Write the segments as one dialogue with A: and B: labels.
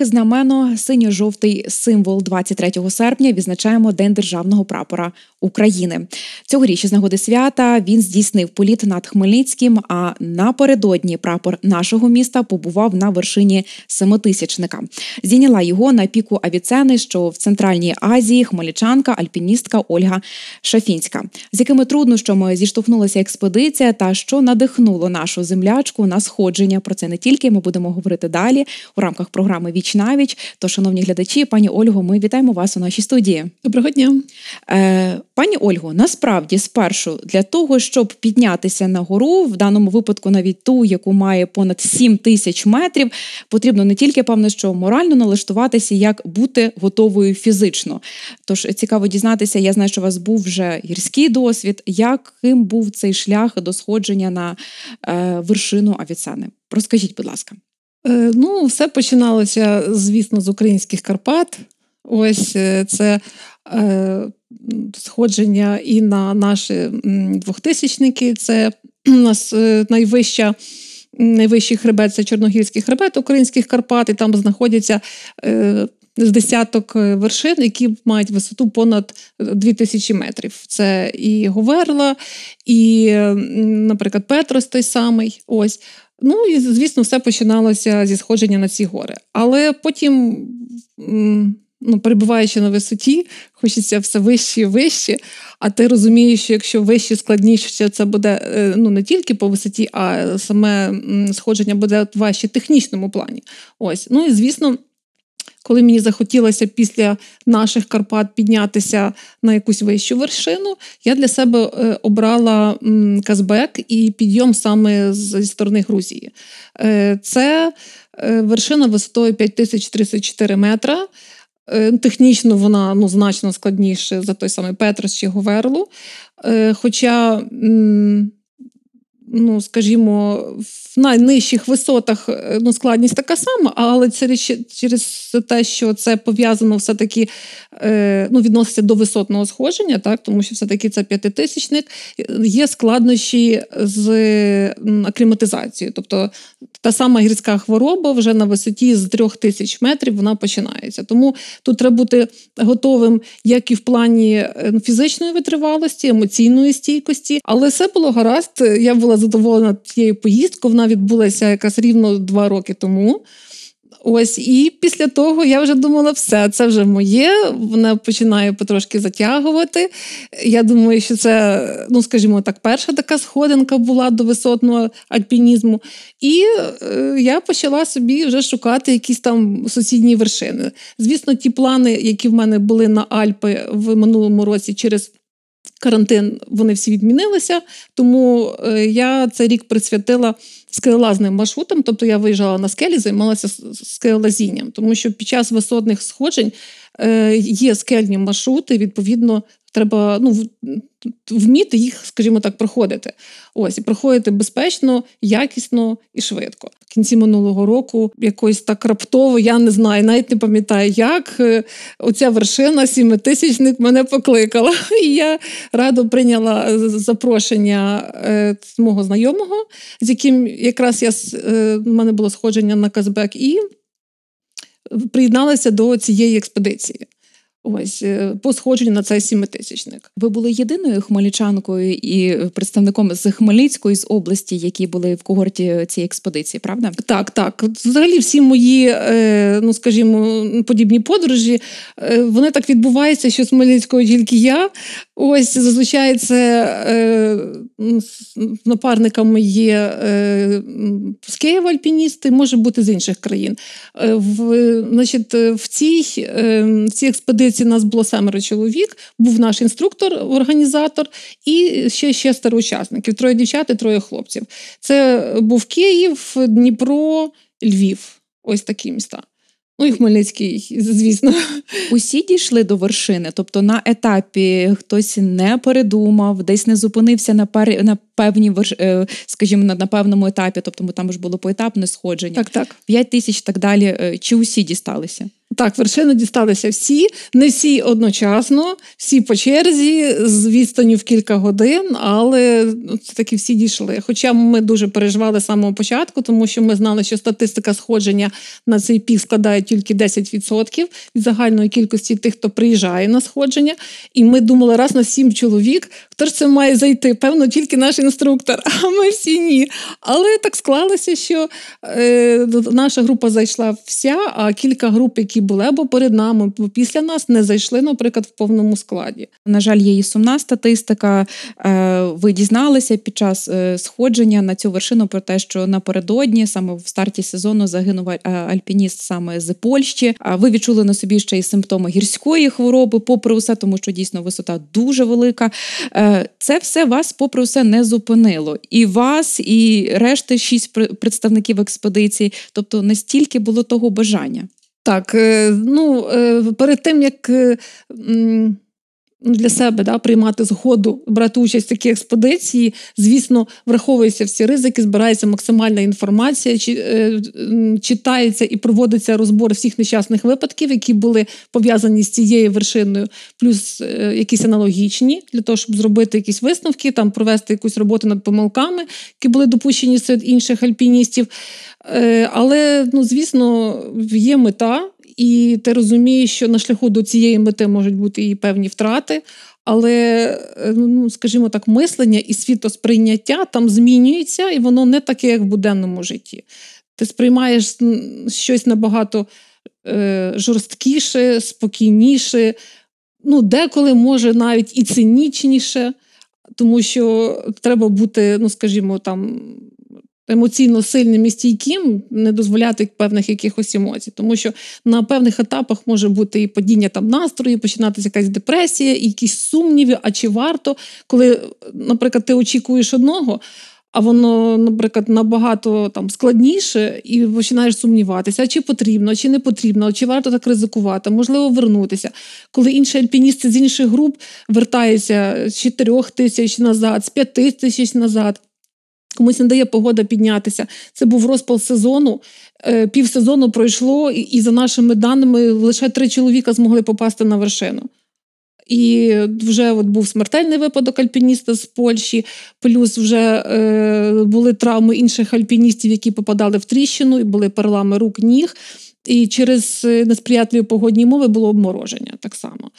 A: і знамено синьо-жовтий символ 23 серпня відзначаємо День державного прапора України. Цьогоріч із нагоди свята він здійснив політ над Хмельницьким. А напередодні прапор нашого міста побував на вершині семитисячника. Зійняла його на піку Авіцени, що в центральній Азії хмельничанка, альпіністка Ольга Шафінська, з якими труднощами зіштовхнулася експедиція, та що надихнуло нашу землячку на сходження. Про це не тільки ми будемо говорити далі у рамках програми Віч пліч То, шановні глядачі, пані Ольго, ми вітаємо вас у нашій студії. Доброго дня, Е, пані Ольго. Насправді, спершу для того, щоб піднятися на гору, в даному випадку, навіть ту, яку має понад 7 тисяч метрів, потрібно не тільки певно, що морально налаштуватися, як бути готовою фізично. Тож цікаво дізнатися, я знаю, що у вас був вже гірський досвід. Яким був цей шлях до сходження на е, вершину Авіцени? Розкажіть, будь ласка. Е, ну, все
B: починалося, звісно, з українських Карпат. Ось е, це е, сходження і на наші двохтисячники. Це у нас найвища. Найвищий хребет це Чорногірський хребет українських Карпат, і там знаходяться е, з десяток вершин, які мають висоту понад 2000 метрів. Це і Говерла, і, наприклад, Петрос той самий. Ось Ну і звісно, все починалося зі сходження на ці гори. Але потім, ну, перебуваючи на висоті, хочеться все вище і вище. А ти розумієш, що якщо вище складніше, це буде е, ну не тільки по висоті, а саме сходження буде важче в технічному плані. Ось, ну і звісно коли мені захотілося після наших Карпат піднятися на якусь вищу вершину, я для себе е, обрала Казбек і підйом саме зі сторони Грузії. Е, це е, вершина висотою 5034 метра. Технічно вона ну, значно складніша за той самий Петрос чи Говерлу. Хоча ну, скажімо, в найнижчих висотах е, ну, складність така сама, але через те, що це пов'язано все-таки е, ну, відноситься до висотного схоження, так, тому що все-таки це п'ятитисячник, є складнощі з акліматизацією. Тобто та сама гірська хвороба вже на висоті з трьох тисяч метрів вона починається. Тому тут треба бути готовим як і в плані е, фізичної витривалості, емоційної стійкості, але все було гаразд. Я була задоволена тією поїздкою. Вона відбулася якраз рівно два роки тому. Ось і після того я вже думала, все це вже моє. Вона починає потрошки затягувати. Я думаю, що це, ну скажімо так, перша така сходинка була до висотного альпінізму. І е, я почала собі вже шукати якісь там сусідні вершини. Звісно, ті плани, які в мене були на Альпи в минулому році, через карантин вони всі відмінилися. Тому е, я цей рік присвятила скелелазним маршрутам. Тобто я виїжджала на скелі, займалася скелелазінням, тому що під час висотних сходжень Е, є скельні маршрути. Відповідно, треба ну вміти їх, скажімо так, проходити. Ось і проходити безпечно, якісно і швидко. В кінці минулого року якось так раптово, я не знаю, навіть не пам'ятаю, як е, оця вершина сімитисячник мене покликала. І я радо прийняла запрошення е, мого знайомого, з яким якраз я в мене було сходження на Казбек і приєдналися до цієї експедиції.
A: Ось е, по сходженню на цей сімитисячник. Ви були єдиною хмельничанкою і представником з Хмельницької з області, які були в когорті цієї експедиції, правда? Так, так. Взагалі, всі мої, е, ну скажімо, подібні подорожі, е,
B: вони так відбуваються, що з Хмельницького тільки я. Ось зазвичай це ну, напарниками є з Києва альпіністи, може бути з інших країн. В, значить, в цій, в цій експедиції експедиції нас було семеро чоловік, був наш інструктор, організатор і ще шестеро учасників: троє дівчат і троє хлопців. Це був Київ, Дніпро,
A: Львів. Ось такі міста. Ну і Хмельницький, звісно, усі дійшли до вершини. Тобто на етапі хтось не передумав, десь не зупинився на пар... на певні верш... Е, скажімо, на, певному етапі. Тобто, там ж було поетапне сходження. Так, так. П'ять тисяч так далі. Е, чи усі дісталися? Так, вершини дісталися всі,
B: не всі одночасно, всі по черзі, з відстані в кілька годин, але ну, все-таки всі дійшли. Хоча ми дуже переживали з самого початку, тому що ми знали, що статистика сходження на цей пік складає тільки 10% від загальної кількості тих, хто приїжджає на сходження. І ми думали, раз на сім чоловік хто ж це має зайти? Певно, тільки наш інструктор, а ми всі ні. Але так склалося, що е, наша група зайшла вся, а кілька груп, які були або перед нами, або після нас, не
A: зайшли, наприклад, в повному складі. На жаль, є і сумна статистика. Е, ви дізналися під час е, сходження на цю вершину про те, що напередодні, саме в старті сезону, загинув е, альпініст саме з Польщі. А ви відчули на собі ще й симптоми гірської хвороби, попри усе, тому що дійсно висота дуже велика. Е, це все вас, попри все, не зупинило. І вас, і решта шість представників експедиції, тобто настільки було того бажання.
B: Так, е, ну е, перед тим як е, Ну, для себе да, приймати згоду, брати участь в такій експедиції, звісно, враховуються всі ризики, збирається максимальна інформація, чи, е, читається і проводиться розбор всіх нещасних випадків, які були пов'язані з цією вершиною, плюс е, якісь аналогічні, для того, щоб зробити якісь висновки, там провести якусь роботу над помилками, які були допущені серед інших альпіністів. Е, але, ну, звісно, є мета і ти розумієш, що на шляху до цієї мети можуть бути і певні втрати. Але, е, ну, ну скажімо так, мислення і світосприйняття там змінюється, і воно не таке, як в буденному житті. Ти сприймаєш щось набагато е, жорсткіше, спокійніше, ну, деколи може навіть і цинічніше, тому що треба бути, ну скажімо, там емоційно сильним і стійким, не дозволяти певних якихось емоцій, тому що на певних етапах може бути і падіння там настрою, починатися якась депресія, і якісь сумніви. А чи варто, коли, наприклад, ти очікуєш одного? А воно, наприклад, набагато там складніше, і починаєш сумніватися, чи потрібно, чи не потрібно, чи варто так ризикувати, можливо, вернутися. Коли інші альпіністи з інших груп вертаються з 4 тисяч назад, з 5 тисяч назад, Комусь не дає погода піднятися. Це був розпал сезону. Е, Півсезону пройшло, і за нашими даними лише три чоловіка змогли попасти на вершину. І вже от був смертельний випадок альпініста з Польщі, плюс вже е, були травми інших альпіністів, які попадали в тріщину, і були перелами рук, ніг. І через е, несприятливі погодні мови було обмороження так само.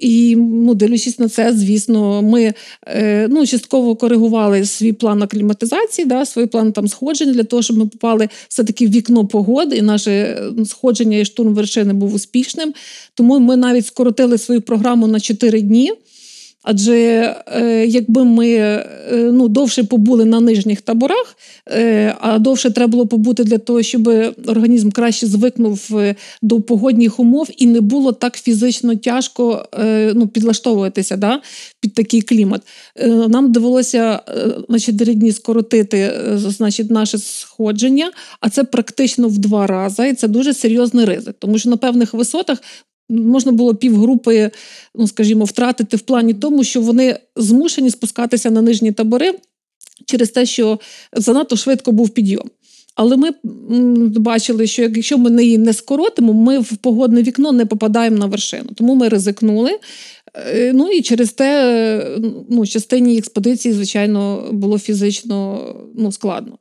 B: І ну, дивлячись на це, звісно, ми е, ну, частково коригували свій план акліматизації, да, свій план там сходження для того, щоб ми попали все-таки в вікно погоди, і наше е, сходження і штурм вершини був успішним. Тому ми навіть скоротили свою програму на 4 дні. Адже е, якби ми е, ну, довше побули на нижніх таборах, е, а довше треба було побути для того, щоб організм краще звикнув до погодних умов і не було так фізично тяжко ну, підлаштовуватися да, під такий клімат. Нам довелося значить, три дні скоротити значить, наше сходження, а це практично в два рази, і це дуже серйозний ризик, тому що на певних висотах можна було півгрупи, ну скажімо, втратити в плані тому, що вони змушені спускатися на нижні табори через те, що занадто швидко був підйом. Але ми бачили, що якщо ми її не скоротимо, ми в погодне вікно не попадаємо на вершину. Тому ми ризикнули. Е, ну і через те, ну частині експедиції,
A: звичайно, було фізично ну, складно.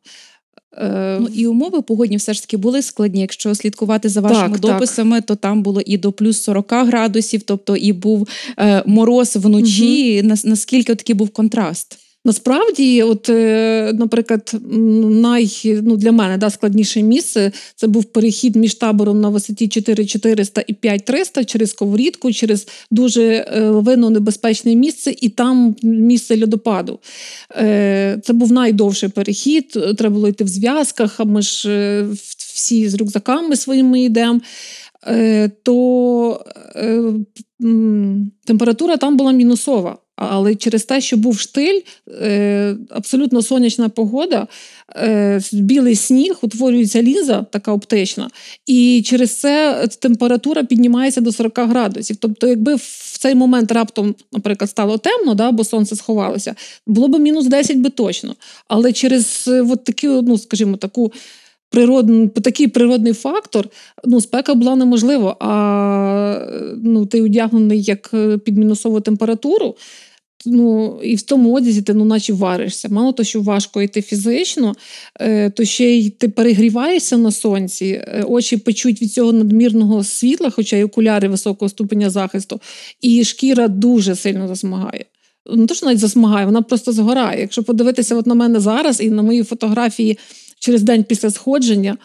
A: Е, ну і умови погодні все ж таки були складні. Якщо слідкувати за вашими так, дописами, так. то там було і до плюс 40 градусів, тобто і був е, мороз вночі. Угу. Наскільки такий був контраст? Насправді, от, е, наприклад, най, ну, для мене да, складніше місце
B: це був перехід між табором на висоті 4400 і 5300 через ковурідку, через дуже е, лавину небезпечне місце, і там місце льодопаду. Е, це був найдовший перехід. Треба було йти в зв'язках. а Ми ж всі з рюкзаками своїми йдемо. То температура там була мінусова. Але через те, що був штиль, е, абсолютно сонячна погода, е, білий сніг, утворюється ліза, така оптична, і через це температура піднімається до 40 градусів. Тобто, якби в цей момент раптом, наприклад, стало темно, да, бо сонце сховалося, було б мінус 10 би точно. Але через е, от такі, ну скажімо, таку природний, такий природний фактор, ну, спека була неможлива. А ну, ти одягнений як під мінусову температуру ну, і в тому одязі ти ну, наче варишся. Мало того, що важко йти фізично, е, то ще й ти перегріваєшся на сонці, е, очі печуть від цього надмірного світла, хоча й окуляри високого ступеня захисту, і шкіра дуже сильно засмагає. Не то, що навіть засмагає, вона просто згорає. Якщо подивитися от на мене зараз і на мої фотографії через день після сходження.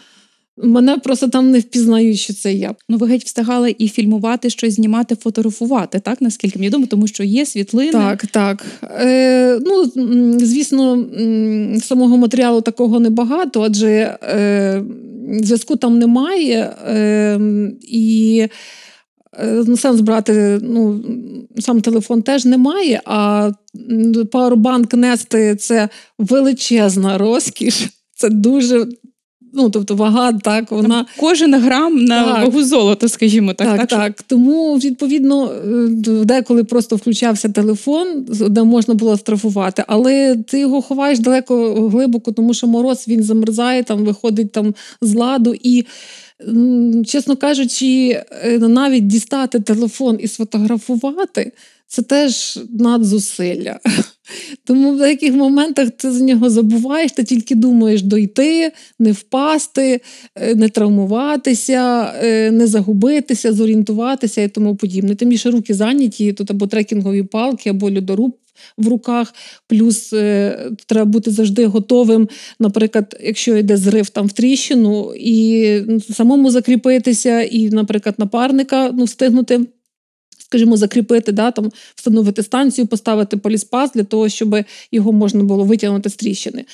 A: Мене просто там не впізнають, що це я. Ну ви геть встигали і фільмувати щось, знімати, фотографувати, так наскільки мені відомо, тому що є світлини. Так, так. Е, Ну
B: звісно, самого матеріалу такого небагато, адже е, зв'язку там немає Е, і. Е, ну, сенс брати, ну сам телефон теж немає, а пауербанк нести це величезна розкіш. Це дуже ну тобто вага,
A: так вона Там кожен грам на так. вагу золота, скажімо так. Так, так. так.
B: Що... Тому відповідно е, деколи просто включався телефон, де можна було штрафувати, але ти його ховаєш далеко глибоко, тому що мороз він замерзає, там виходить там з ладу і. Чесно кажучи, е, навіть дістати телефон і сфотографувати це теж надзусилля. Тому в деяких моментах ти за нього забуваєш, ти тільки думаєш дойти, не впасти, е, не травмуватися, е, не загубитися, зорієнтуватися і тому подібне. Тим більше руки зайняті, тут або трекінгові палки, або льодоруб в руках, плюс е, треба бути завжди готовим, наприклад, якщо йде зрив там в тріщину, і ну, самому закріпитися, і, наприклад, напарника ну, встигнути скажімо, закріпити, да, там, встановити станцію, поставити поліспас для того, щоб його можна було витягнути з тріщини.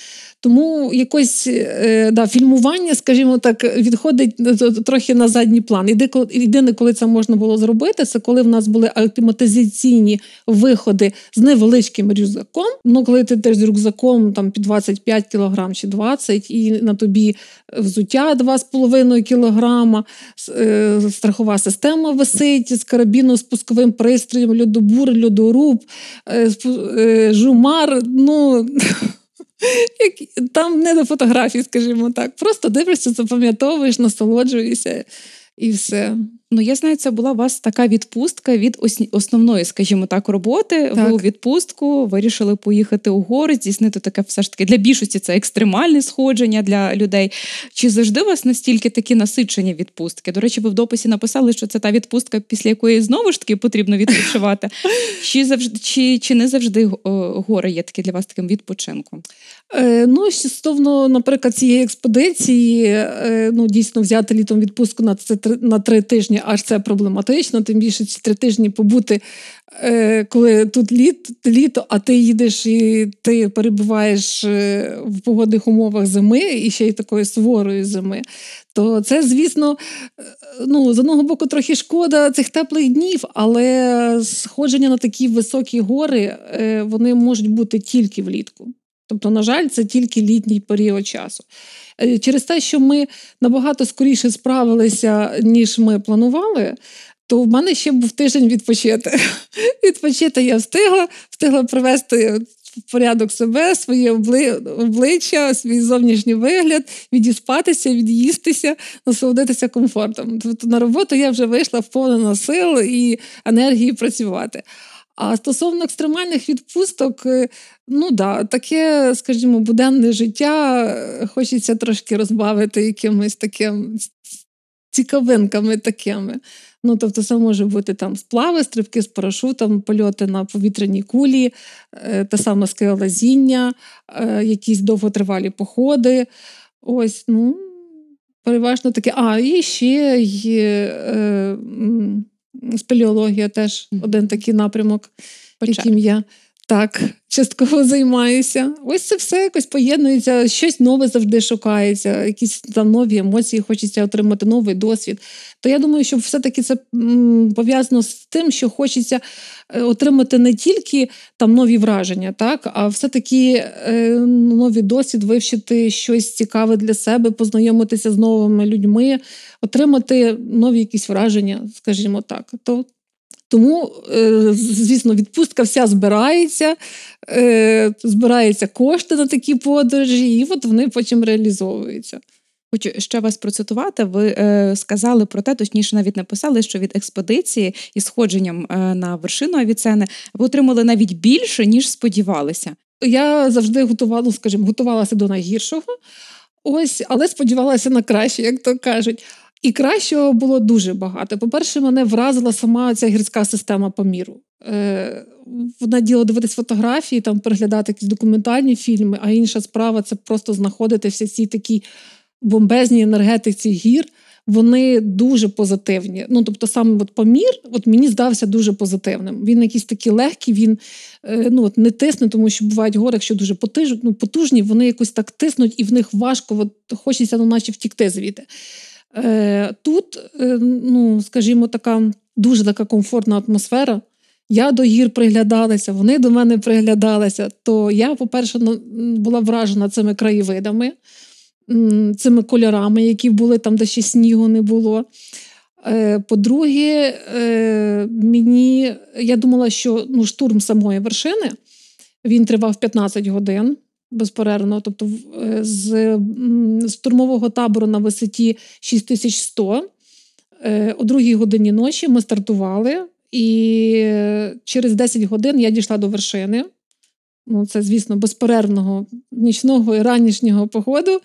B: Тому якось е, да, фільмування, скажімо так, відходить е, трохи на задній план. Єдине, коли це можна було зробити, це коли в нас були автоматизаційні виходи з невеличким рюкзаком. Ну, коли ти теж з рюкзаком там під 25 кілограм чи 20, і на тобі взуття 2,5 кілограма, е, страхова система висить з карабіном, з пусковим пристроєм, льодобур, льодоруб, жумар. ну... Там не до фотографій, скажімо так. Просто дивишся, запам'ятовуєш,
A: насолоджуєшся і все. Ну, я знаю, це була у вас така відпустка від основної, скажімо так, роботи. Так. Ви у відпустку вирішили поїхати у гори, здійснити таке все ж таки для більшості це екстремальне сходження для людей. Чи завжди у вас настільки такі насичені відпустки? До речі, ви в дописі написали, що це та відпустка, після якої знову ж таки потрібно відпочивати. Чи завжди чи, чи не завжди е, гори є такі для вас таким відпочинком?
B: Е, Ну, стосовно, наприклад, цієї експедиції, е, ну дійсно взяти літом відпустку на це на три тижні аж це проблематично, тим більше ці три тижні побути, е, коли тут літ, літо, а ти їдеш і ти перебуваєш е, в погодних умовах зими і ще й такої суворою зими. То це, звісно, е, ну, з одного боку, трохи шкода цих теплих днів, але сходження на такі високі гори вони можуть бути тільки влітку. Тобто, на жаль, це тільки літній період часу. Е, через те, що ми набагато скоріше справилися, ніж ми планували. То в мене ще був тиждень відпочити. Відпочити я встигла, встигла привести в порядок себе, своє обличчя, свій зовнішній вигляд, відіспатися, від'їстися, насолодитися комфортом. Тобто на роботу я вже вийшла вповнена сил і енергії працювати. А стосовно екстремальних відпусток, е, ну да, таке, скажімо, буденне життя е, хочеться трошки розбавити якимись таким цікавинками такими. Ну, тобто, це може бути там сплави, стрибки з парашутом, польоти на повітряній кулі, е, те саме скелезіння, якісь довготривалі походи. Ось, ну, переважно таке. А, і ще є. Е, Спеліологія теж один такий напрямок, яким я так, частково займаюся. Ось це все якось поєднується, щось нове завжди шукається, якісь там нові емоції, хочеться отримати новий досвід. То я думаю, що все-таки це пов'язано з тим, що хочеться е, отримати не тільки там нові враження, так, а все-таки е, новий досвід, вивчити щось цікаве для себе, познайомитися з новими людьми, отримати нові якісь враження, скажімо так. То тому, е, звісно, відпустка вся збирається, е, збираються
A: кошти на такі подорожі, і от вони потім реалізовуються. Хочу ще вас процитувати. Ви е, сказали про те, точніше, навіть написали, що від експедиції і сходженням е, на вершину Авіцени ви отримали навіть більше, ніж сподівалися.
B: Я завжди готувала, ну, скажімо, готувалася до найгіршого, ось, але сподівалася на краще, як то кажуть. І кращого було дуже багато. По-перше, мене вразила сама ця гірська система Поміру міру. Е, Одне діло дивитись фотографії, там переглядати якісь документальні фільми, а інша справа це просто знаходити всі ці такі бомбезні енергетиці гір. Вони дуже позитивні. Ну, тобто, саме от помір, от мені здався дуже позитивним. Він якийсь такий легкий, він е, ну от не тисне, тому що бувають гори, якщо дуже потижуть, ну потужні, вони якось так тиснуть, і в них важко, от хочеться ну, наче втікти звідти. Е, тут, е, ну, скажімо, така дуже така комфортна атмосфера. Я до гір приглядалася, вони до мене приглядалися. То я, по-перше, ну, була вражена цими краєвидами, цими кольорами, які були там, де ще снігу не було. Е, по-друге, мені я думала, що ну, штурм самої вершини він тривав 15 годин безперервно, тобто е, з з штурмового табору на висоті 6100. Е, о другій годині ночі ми стартували, і е, через 10 годин я дійшла до вершини. Ну, це, звісно, безперервного нічного і ранішнього походу.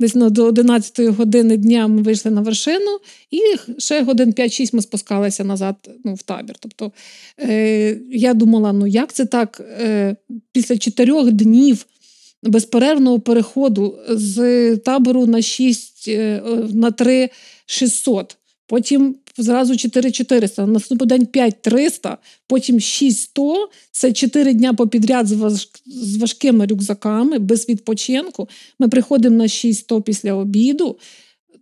B: Десь ну, до 11 години дня ми вийшли на вершину, і ще годин 5-6 ми спускалися назад ну, в табір. Тобто е, я думала, ну як це так? Е, Після чотирьох днів безперервного переходу з табору на 6 е, е, на 3 600, потім зразу 4 400, на наступний день 5 300, потім 6 100. Це 4 дня попідряд з важкими рюкзаками, без відпочинку. Ми приходимо на 6 100 після обіду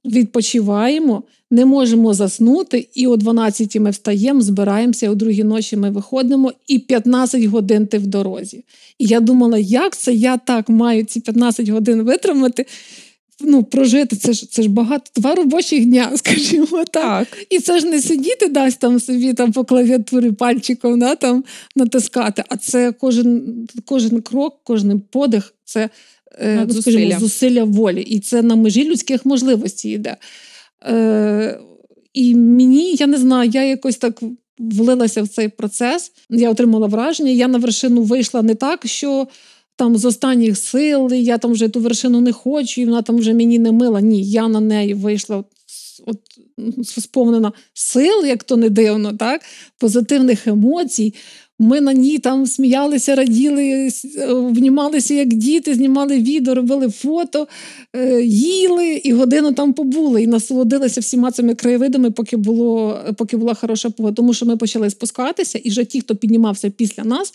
B: відпочиваємо, не можемо заснути, і о 12 ми встаємо, збираємося, о другій ночі ми виходимо, і 15 годин ти в дорозі. І я думала, як це я так маю ці 15 годин витримати. Ну, прожити, це ж це ж багато два робочих дня, скажімо так. І це ж не сидіти дасть там собі там по клавіатурі пальчиком да, там натискати. А це кожен кожен крок, кожен подих, це ну, зусилля. Скажімо, зусилля волі. І це на межі людських можливостей йде. Е, І мені, я не знаю, я якось так влилася в цей процес, я отримала враження, я на вершину вийшла не так, що. Там з останніх сил, я там вже ту вершину не хочу, і вона там вже мені не мила. Ні, я на неї вийшла от, от ну, сповнена сил, як то не дивно, так, позитивних емоцій, ми на ній там сміялися, раділи, е, обнімалися як діти, знімали відео, робили фото, е, їли і годину там побули, і насолодилися всіма цими краєвидами, поки було поки була хороша погода. Тому що ми почали спускатися, і вже ті, хто піднімався після нас,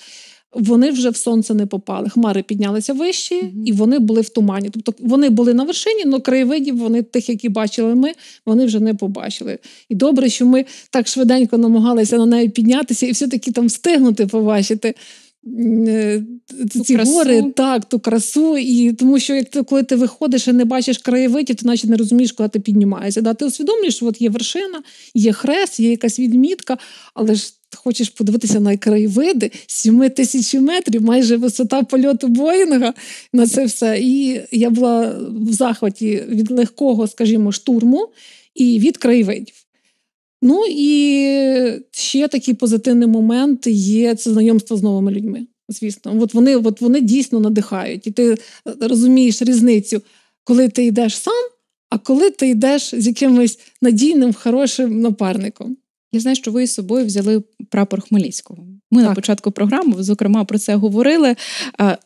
B: вони вже в сонце не попали. Хмари піднялися вище, mm і вони були в тумані. Тобто вони були на вершині, але краєвидів вони тих, які бачили ми, вони вже не побачили. І добре, що ми так швиденько намагалися на неї піднятися і все-таки там встигнути побачити. Е, ту ці красу. гори, так, ту красу, і тому що як ти, коли ти виходиш і не бачиш краєвидів, то наче не розумієш, куди ти піднімаєшся. Да? Ти усвідомлюєш, що от є вершина, є хрест, є якась відмітка, але ж хочеш подивитися на краєвиди 7 тисяч метрів, майже висота польоту Боїнга на це все. І я була в захваті від легкого, скажімо, штурму і від краєвидів. Ну і ще такий позитивний момент є це знайомство з новими людьми. Звісно, от вони от вони дійсно надихають, і ти е, розумієш різницю, коли ти йдеш сам, а коли ти йдеш
A: з якимось надійним, хорошим напарником. Я знаю, що ви із собою взяли прапор Хмельницького. Ми так. на початку програми, зокрема, про це говорили.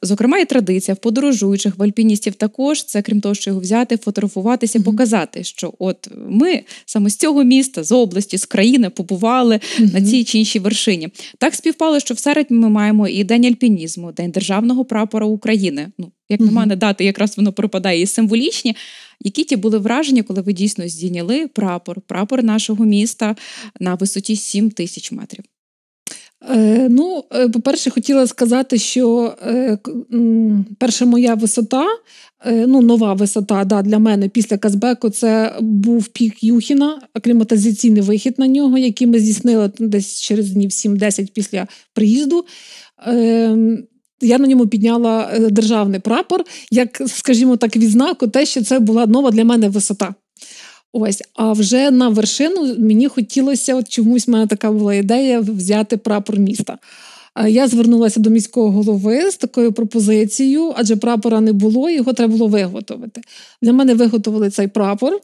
A: Зокрема, є традиція в подорожуючих, в альпіністів також це, крім того, що його взяти, фотографуватися, mm-hmm. показати, що от ми саме з цього міста, з області, з країни побували mm-hmm. на цій чи іншій вершині. Так співпало, що в середні ми маємо і день альпінізму, день державного прапора України. Ну як на мене, дати якраз воно пропадає і символічні. Які ті були враження, коли ви дійсно здійняли прапор, прапор нашого міста на висоті 7 тисяч метрів?
B: Е, ну, е, по-перше, хотіла сказати, що е, перша моя висота, е, ну, нова висота да, для мене після Казбеку, це був пік Юхіна, акліматизаційний вихід на нього, який ми здійснили десь через днів 7-10 після приїзду. Ем, я на ньому підняла е, державний прапор, як, скажімо так, відзнаку, те, що це була нова для мене висота. Ось, а вже на вершину мені хотілося, от чомусь в мене така була ідея взяти прапор міста. Я звернулася до міського голови з такою пропозицією, адже прапора не було, його треба було виготовити. Для мене виготовили цей прапор.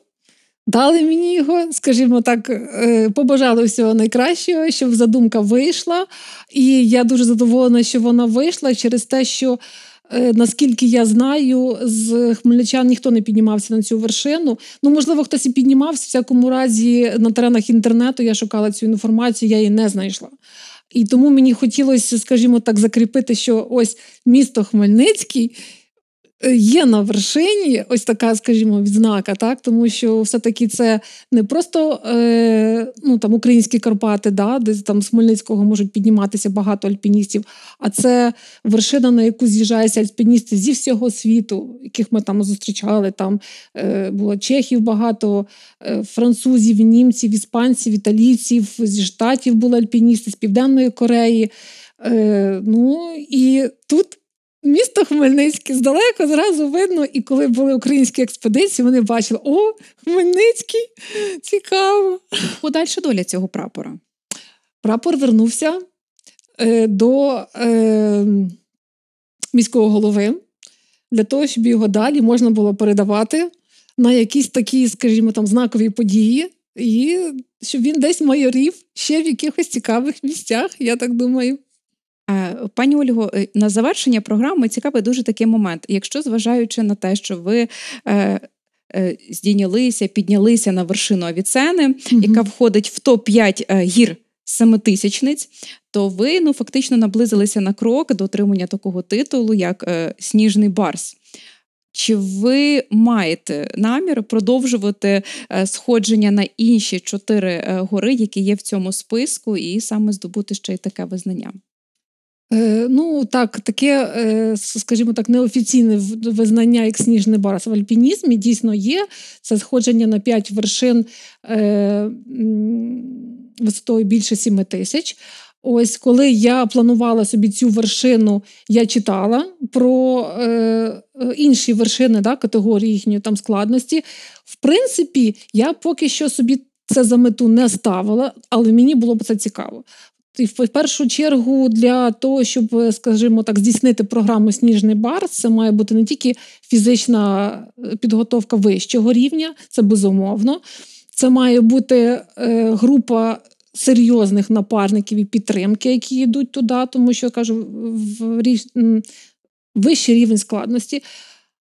B: Дали мені його, скажімо так, е, побажали всього найкращого, щоб задумка вийшла. І я дуже задоволена, що вона вийшла через те, що е, наскільки я знаю, з хмельничан ніхто не піднімався на цю вершину. Ну, можливо, хтось і піднімався. в Всякому разі, на теренах інтернету я шукала цю інформацію, я її не знайшла. І тому мені хотілося, скажімо так, закріпити, що ось місто Хмельницький. Е, є на вершині ось така, скажімо, відзнака, так тому що все-таки це не просто е, ну там українські Карпати, да, десь там з Хмельницького можуть підніматися багато альпіністів, а це вершина, на яку з'їжджаються альпіністи зі всього світу, яких ми там зустрічали. Там е, було чехів багато, е, французів, німців, іспанців, італійців зі штатів були альпіністи з південної Кореї. Е, Ну і тут Місто Хмельницьке здалеку зразу видно, і коли були українські експедиції, вони бачили: о, Хмельницький, цікаво. Подальша доля цього прапора. Прапор вернувся е, до е, міського голови для того, щоб його далі можна було передавати на якісь такі, скажімо, там
A: знакові події, і щоб він десь майорів ще в якихось цікавих місцях, я так думаю. Е, пані Ольго, е, на завершення програми цікавий дуже такий момент. Якщо зважаючи на те, що ви е, здійнялися, піднялися на вершину Авіцени, mm-hmm. яка входить в топ 5 гір семитисячниць, то ви ну фактично наблизилися на крок до отримання такого титулу, як Сніжний Барс. Чи ви маєте намір продовжувати сходження на інші чотири гори, які є в цьому списку, і саме здобути ще й таке визнання?
B: Е, ну так, таке, е, скажімо так, неофіційне визнання як сніжний барс в альпінізмі дійсно є. Це сходження на п'ять вершин е, висотою більше 7 тисяч. Ось коли я планувала собі цю вершину, я читала про е, інші вершини да, категорії їхньої там складності. В принципі, я поки що собі це за мету не ставила, але мені було б це цікаво в першу чергу для того, щоб, е, скажімо так, здійснити програму Сніжний бар, це має бути не тільки фізична е, підготовка вищого рівня, це безумовно. Це має бути е, група. Серйозних напарників і підтримки, які йдуть туди, тому що кажу, в річ вищий рівень складності.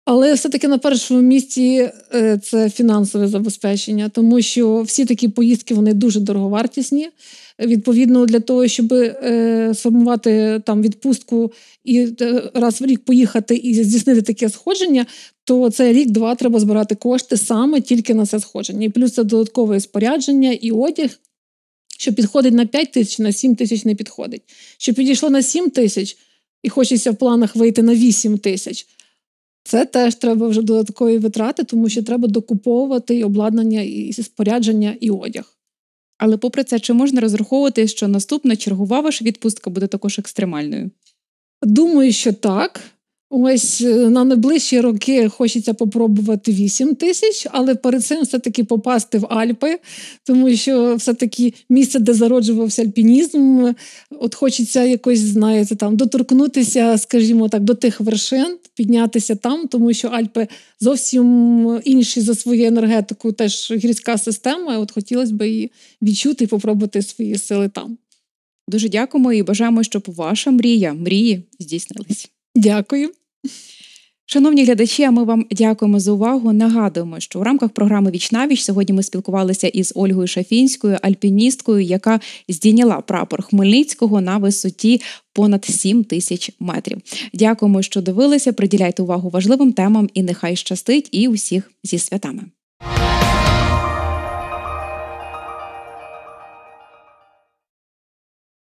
B: Але все-таки на першому місці е, це фінансове забезпечення, тому що всі такі поїздки вони дуже дороговартісні. Відповідно, для того, щоб е, сформувати там відпустку і е, раз в рік поїхати і здійснити таке сходження, то це рік-два треба збирати кошти саме тільки на це сходження. І плюс це додаткове спорядження і одяг. Що підходить на 5 тисяч, на 7 тисяч не підходить. Що підійшло на 7 тисяч, і хочеться в планах вийти на 8 тисяч. Це теж треба вже додаткові витрати, тому що треба докуповувати і обладнання,
A: і спорядження, і одяг. Але, попри це, чи можна розраховувати, що наступна чергова ваша відпустка буде також екстремальною? Думаю, що так. Ось
B: е, на найближчі роки хочеться попробувати 8 тисяч, але перед цим все-таки попасти в Альпи, тому що все-таки місце, де зароджувався альпінізм, от хочеться якось, знаєте, там доторкнутися, скажімо так, до тих вершин, піднятися там, тому що Альпи зовсім інші за свою енергетику, теж
A: гірська система. От хотілося б її відчути і попробувати свої сили там. Дуже дякуємо і бажаємо, щоб ваша мрія мрії здійснились. Дякую. Шановні глядачі, а ми вам дякуємо за увагу. Нагадуємо, що в рамках програми Вічнавіч сьогодні ми спілкувалися із Ольгою Шафінською, альпіністкою, яка здійняла прапор Хмельницького на висоті понад 7 тисяч метрів. Дякуємо, що дивилися. Приділяйте увагу важливим темам і нехай щастить і усіх зі святами.